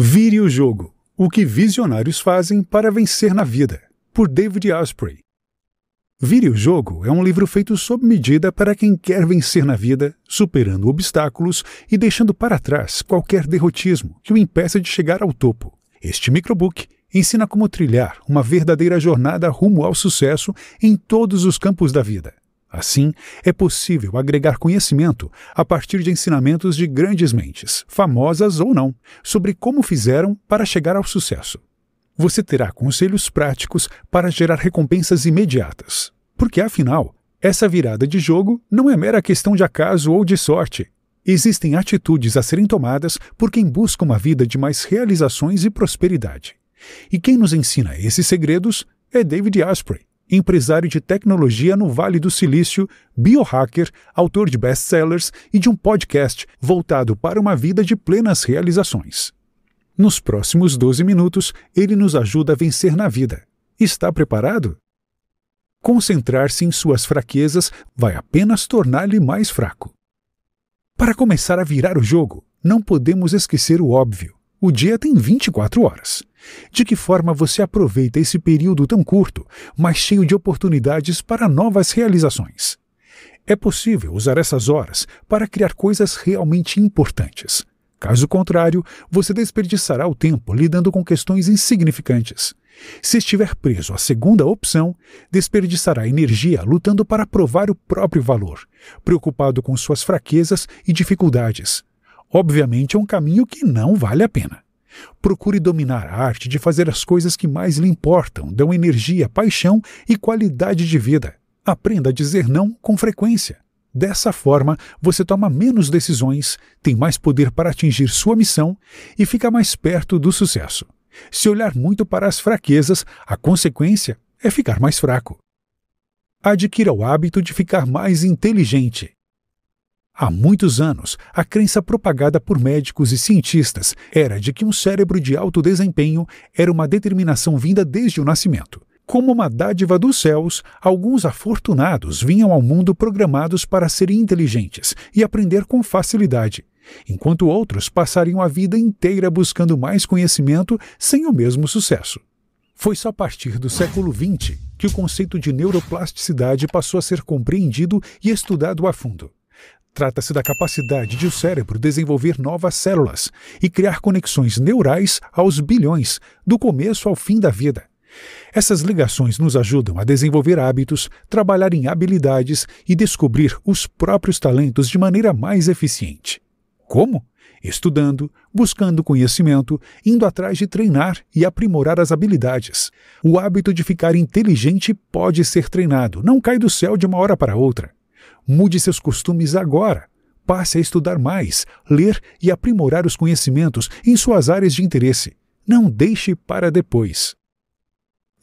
Vire o jogo: O que visionários fazem para vencer na vida, por David Asprey. Vire o jogo é um livro feito sob medida para quem quer vencer na vida, superando obstáculos e deixando para trás qualquer derrotismo que o impeça de chegar ao topo. Este microbook ensina como trilhar uma verdadeira jornada rumo ao sucesso em todos os campos da vida. Assim, é possível agregar conhecimento a partir de ensinamentos de grandes mentes, famosas ou não, sobre como fizeram para chegar ao sucesso. Você terá conselhos práticos para gerar recompensas imediatas, porque afinal, essa virada de jogo não é mera questão de acaso ou de sorte. Existem atitudes a serem tomadas por quem busca uma vida de mais realizações e prosperidade. E quem nos ensina esses segredos é David Asprey empresário de tecnologia no Vale do Silício, biohacker, autor de best-sellers e de um podcast voltado para uma vida de plenas realizações. Nos próximos 12 minutos, ele nos ajuda a vencer na vida. Está preparado? Concentrar-se em suas fraquezas vai apenas torná-lo mais fraco. Para começar a virar o jogo, não podemos esquecer o óbvio: o dia tem 24 horas. De que forma você aproveita esse período tão curto, mas cheio de oportunidades para novas realizações? É possível usar essas horas para criar coisas realmente importantes. Caso contrário, você desperdiçará o tempo lidando com questões insignificantes. Se estiver preso à segunda opção, desperdiçará energia lutando para provar o próprio valor, preocupado com suas fraquezas e dificuldades. Obviamente é um caminho que não vale a pena. Procure dominar a arte de fazer as coisas que mais lhe importam, dão energia, paixão e qualidade de vida. Aprenda a dizer não com frequência. Dessa forma, você toma menos decisões, tem mais poder para atingir sua missão e fica mais perto do sucesso. Se olhar muito para as fraquezas, a consequência é ficar mais fraco. Adquira o hábito de ficar mais inteligente. Há muitos anos, a crença propagada por médicos e cientistas era de que um cérebro de alto desempenho era uma determinação vinda desde o nascimento. Como uma dádiva dos céus, alguns afortunados vinham ao mundo programados para serem inteligentes e aprender com facilidade, enquanto outros passariam a vida inteira buscando mais conhecimento sem o mesmo sucesso. Foi só a partir do século XX que o conceito de neuroplasticidade passou a ser compreendido e estudado a fundo. Trata-se da capacidade de o cérebro desenvolver novas células e criar conexões neurais aos bilhões, do começo ao fim da vida. Essas ligações nos ajudam a desenvolver hábitos, trabalhar em habilidades e descobrir os próprios talentos de maneira mais eficiente. Como? Estudando, buscando conhecimento, indo atrás de treinar e aprimorar as habilidades. O hábito de ficar inteligente pode ser treinado, não cai do céu de uma hora para outra. Mude seus costumes agora. Passe a estudar mais, ler e aprimorar os conhecimentos em suas áreas de interesse. Não deixe para depois.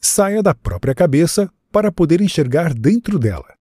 Saia da própria cabeça para poder enxergar dentro dela.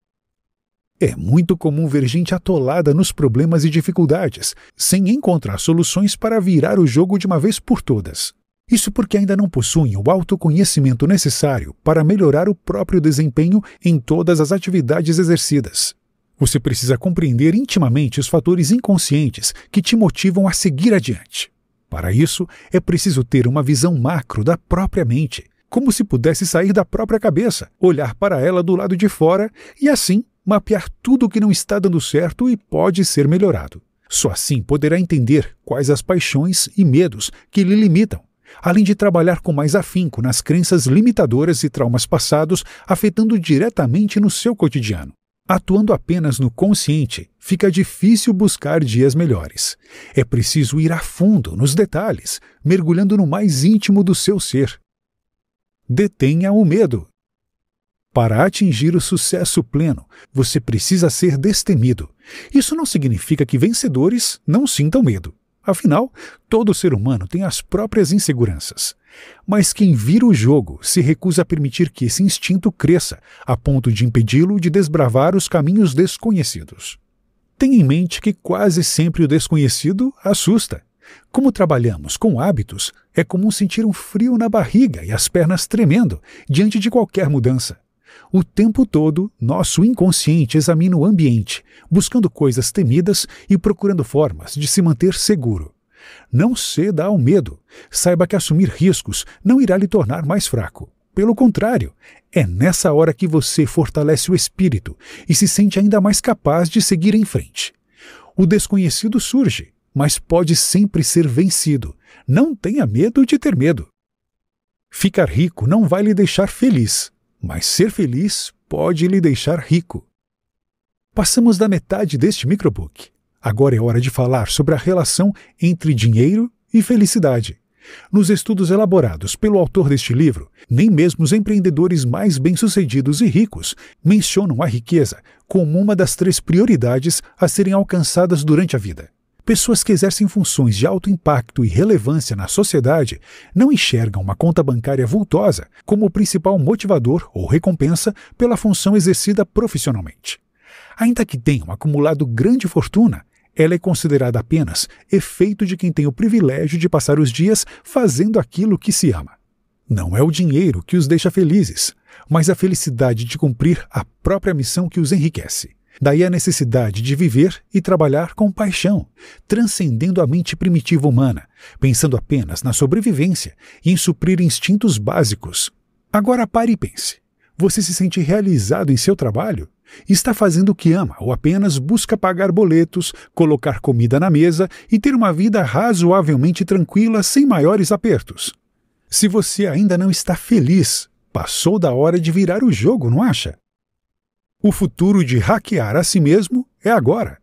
É muito comum ver gente atolada nos problemas e dificuldades, sem encontrar soluções para virar o jogo de uma vez por todas. Isso porque ainda não possuem o autoconhecimento necessário para melhorar o próprio desempenho em todas as atividades exercidas. Você precisa compreender intimamente os fatores inconscientes que te motivam a seguir adiante. Para isso, é preciso ter uma visão macro da própria mente, como se pudesse sair da própria cabeça, olhar para ela do lado de fora e, assim, mapear tudo o que não está dando certo e pode ser melhorado. Só assim poderá entender quais as paixões e medos que lhe limitam, além de trabalhar com mais afinco nas crenças limitadoras e traumas passados afetando diretamente no seu cotidiano. Atuando apenas no consciente, fica difícil buscar dias melhores. É preciso ir a fundo nos detalhes, mergulhando no mais íntimo do seu ser. Detenha o medo. Para atingir o sucesso pleno, você precisa ser destemido. Isso não significa que vencedores não sintam medo. Afinal, todo ser humano tem as próprias inseguranças. Mas quem vira o jogo se recusa a permitir que esse instinto cresça, a ponto de impedi-lo de desbravar os caminhos desconhecidos. Tenha em mente que quase sempre o desconhecido assusta. Como trabalhamos com hábitos, é comum sentir um frio na barriga e as pernas tremendo diante de qualquer mudança. O tempo todo, nosso inconsciente examina o ambiente, buscando coisas temidas e procurando formas de se manter seguro. Não ceda ao medo. Saiba que assumir riscos não irá lhe tornar mais fraco. Pelo contrário, é nessa hora que você fortalece o espírito e se sente ainda mais capaz de seguir em frente. O desconhecido surge, mas pode sempre ser vencido. Não tenha medo de ter medo. Ficar rico não vai lhe deixar feliz, mas ser feliz pode lhe deixar rico. Passamos da metade deste microbook. Agora é hora de falar sobre a relação entre dinheiro e felicidade. Nos estudos elaborados pelo autor deste livro, nem mesmo os empreendedores mais bem-sucedidos e ricos mencionam a riqueza como uma das três prioridades a serem alcançadas durante a vida. Pessoas que exercem funções de alto impacto e relevância na sociedade não enxergam uma conta bancária vultosa como o principal motivador ou recompensa pela função exercida profissionalmente. Ainda que tenham acumulado grande fortuna, ela é considerada apenas efeito de quem tem o privilégio de passar os dias fazendo aquilo que se ama. Não é o dinheiro que os deixa felizes, mas a felicidade de cumprir a própria missão que os enriquece. Daí a necessidade de viver e trabalhar com paixão, transcendendo a mente primitiva humana, pensando apenas na sobrevivência e em suprir instintos básicos. Agora pare e pense. Você se sente realizado em seu trabalho? Está fazendo o que ama ou apenas busca pagar boletos, colocar comida na mesa e ter uma vida razoavelmente tranquila sem maiores apertos? Se você ainda não está feliz, passou da hora de virar o jogo, não acha? O futuro de hackear a si mesmo é agora.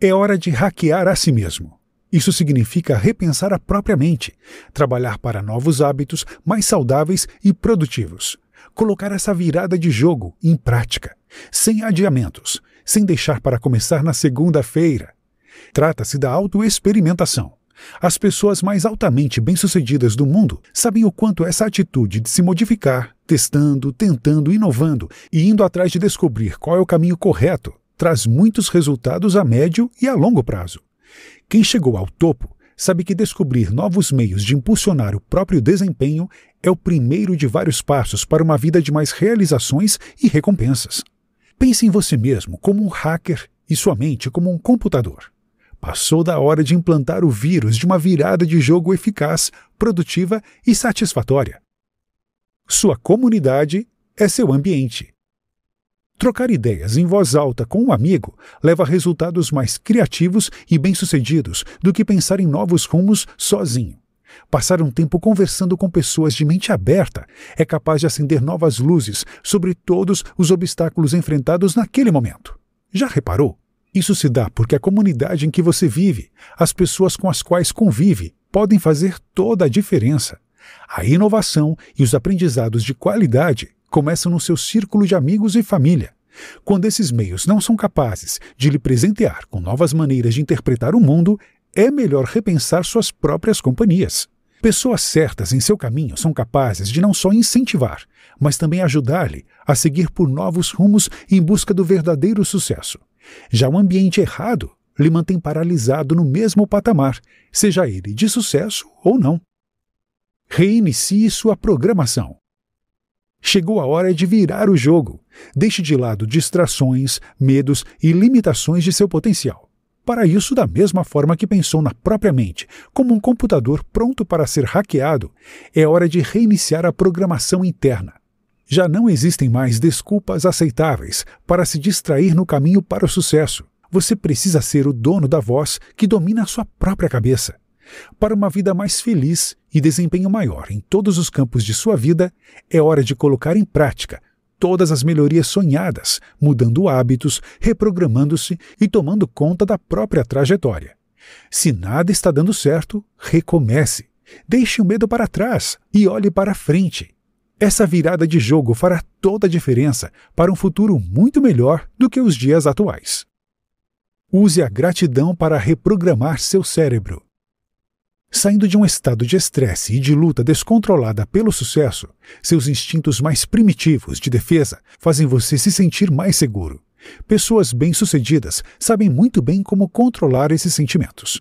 É hora de hackear a si mesmo. Isso significa repensar a própria mente, trabalhar para novos hábitos mais saudáveis e produtivos, colocar essa virada de jogo em prática, sem adiamentos, sem deixar para começar na segunda-feira. Trata-se da autoexperimentação. As pessoas mais altamente bem-sucedidas do mundo sabem o quanto essa atitude de se modificar, testando, tentando, inovando e indo atrás de descobrir qual é o caminho correto traz muitos resultados a médio e a longo prazo. Quem chegou ao topo sabe que descobrir novos meios de impulsionar o próprio desempenho é o primeiro de vários passos para uma vida de mais realizações e recompensas. Pense em você mesmo como um hacker e sua mente como um computador. Passou da hora de implantar o vírus de uma virada de jogo eficaz, produtiva e satisfatória. Sua comunidade é seu ambiente. Trocar ideias em voz alta com um amigo leva a resultados mais criativos e bem-sucedidos do que pensar em novos rumos sozinho. Passar um tempo conversando com pessoas de mente aberta é capaz de acender novas luzes sobre todos os obstáculos enfrentados naquele momento. Já reparou? Isso se dá porque a comunidade em que você vive, as pessoas com as quais convive, podem fazer toda a diferença. A inovação e os aprendizados de qualidade começam no seu círculo de amigos e família. Quando esses meios não são capazes de lhe presentear com novas maneiras de interpretar o mundo, é melhor repensar suas próprias companhias. Pessoas certas em seu caminho são capazes de não só incentivar, mas também ajudar-lhe a seguir por novos rumos em busca do verdadeiro sucesso. Já o ambiente errado lhe mantém paralisado no mesmo patamar, seja ele de sucesso ou não. Reinicie sua programação. Chegou a hora de virar o jogo. Deixe de lado distrações, medos e limitações de seu potencial. Para isso, da mesma forma que pensou na própria mente, como um computador pronto para ser hackeado, é hora de reiniciar a programação interna já não existem mais desculpas aceitáveis para se distrair no caminho para o sucesso. Você precisa ser o dono da voz que domina a sua própria cabeça. Para uma vida mais feliz e desempenho maior em todos os campos de sua vida, é hora de colocar em prática todas as melhorias sonhadas, mudando hábitos, reprogramando-se e tomando conta da própria trajetória. Se nada está dando certo, recomece. Deixe o medo para trás e olhe para a frente. Essa virada de jogo fará toda a diferença para um futuro muito melhor do que os dias atuais. Use a gratidão para reprogramar seu cérebro. Saindo de um estado de estresse e de luta descontrolada pelo sucesso, seus instintos mais primitivos de defesa fazem você se sentir mais seguro. Pessoas bem-sucedidas sabem muito bem como controlar esses sentimentos.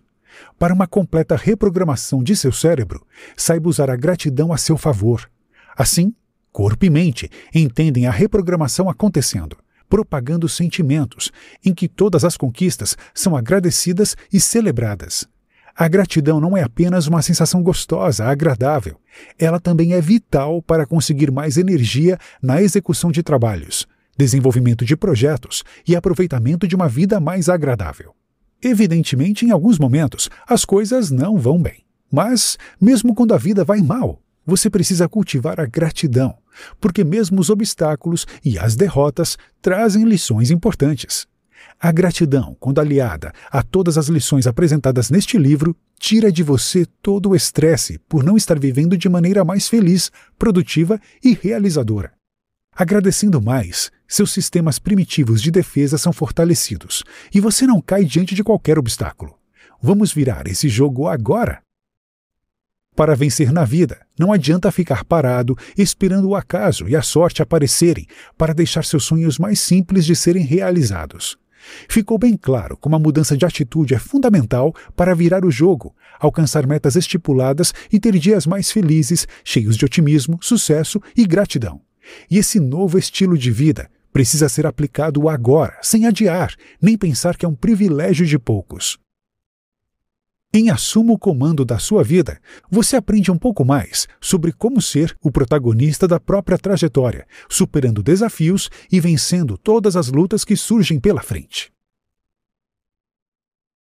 Para uma completa reprogramação de seu cérebro, saiba usar a gratidão a seu favor Assim, corpo e mente entendem a reprogramação acontecendo, propagando sentimentos em que todas as conquistas são agradecidas e celebradas. A gratidão não é apenas uma sensação gostosa, agradável. Ela também é vital para conseguir mais energia na execução de trabalhos, desenvolvimento de projetos e aproveitamento de uma vida mais agradável. Evidentemente, em alguns momentos, as coisas não vão bem. Mas, mesmo quando a vida vai mal, você precisa cultivar a gratidão, porque mesmo os obstáculos e as derrotas trazem lições importantes. A gratidão, quando aliada a todas as lições apresentadas neste livro, tira de você todo o estresse por não estar vivendo de maneira mais feliz, produtiva e realizadora. Agradecendo mais, seus sistemas primitivos de defesa são fortalecidos e você não cai diante de qualquer obstáculo. Vamos virar esse jogo agora! Para vencer na vida, não adianta ficar parado esperando o acaso e a sorte aparecerem para deixar seus sonhos mais simples de serem realizados. Ficou bem claro como a mudança de atitude é fundamental para virar o jogo, alcançar metas estipuladas e ter dias mais felizes, cheios de otimismo, sucesso e gratidão. E esse novo estilo de vida precisa ser aplicado agora, sem adiar, nem pensar que é um privilégio de poucos. Em Assuma o Comando da Sua Vida, você aprende um pouco mais sobre como ser o protagonista da própria trajetória, superando desafios e vencendo todas as lutas que surgem pela frente.